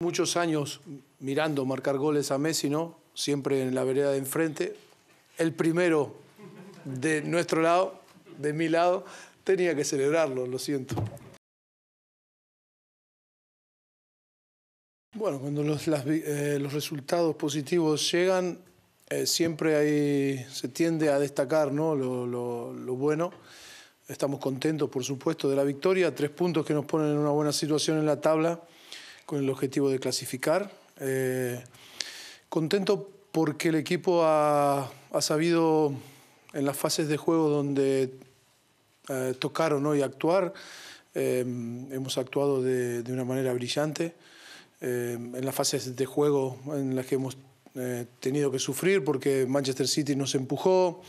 Muchos años mirando marcar goles a Messi, ¿no? Siempre en la vereda de enfrente. El primero de nuestro lado, de mi lado, tenía que celebrarlo, lo siento. Bueno, cuando los, eh, resultados positivos llegan, eh, siempre hay, se tiende a destacar ¿no? lo bueno. Estamos contentos, por supuesto, de la victoria. Tres puntos que nos ponen en una buena situación en la tabla con el objetivo de clasificar. Eh, contento porque el equipo ha, ha, sabido en las fases de juego donde tocaron eh, tocar o no y actuar, eh, hemos actuado de, de, una manera brillante. en las fases de juego en las que hemos tenido que sufrir porque Manchester City nos empujó,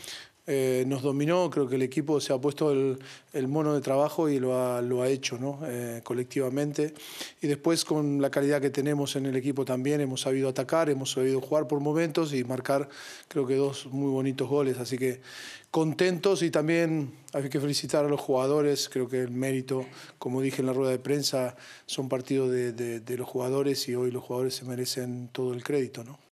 eh, nos dominó, creo que el equipo se ha puesto el, mono de trabajo y lo ha, hecho eh, colectivamente. Y después con la calidad que tenemos en el equipo también, hemos sabido atacar, hemos sabido jugar por momentos y marcar creo que dos muy bonitos goles. Así que contentos y también hay que felicitar a los jugadores, creo que el mérito, como dije en la rueda de prensa, son partidos de, los jugadores y hoy los jugadores se merecen todo el crédito.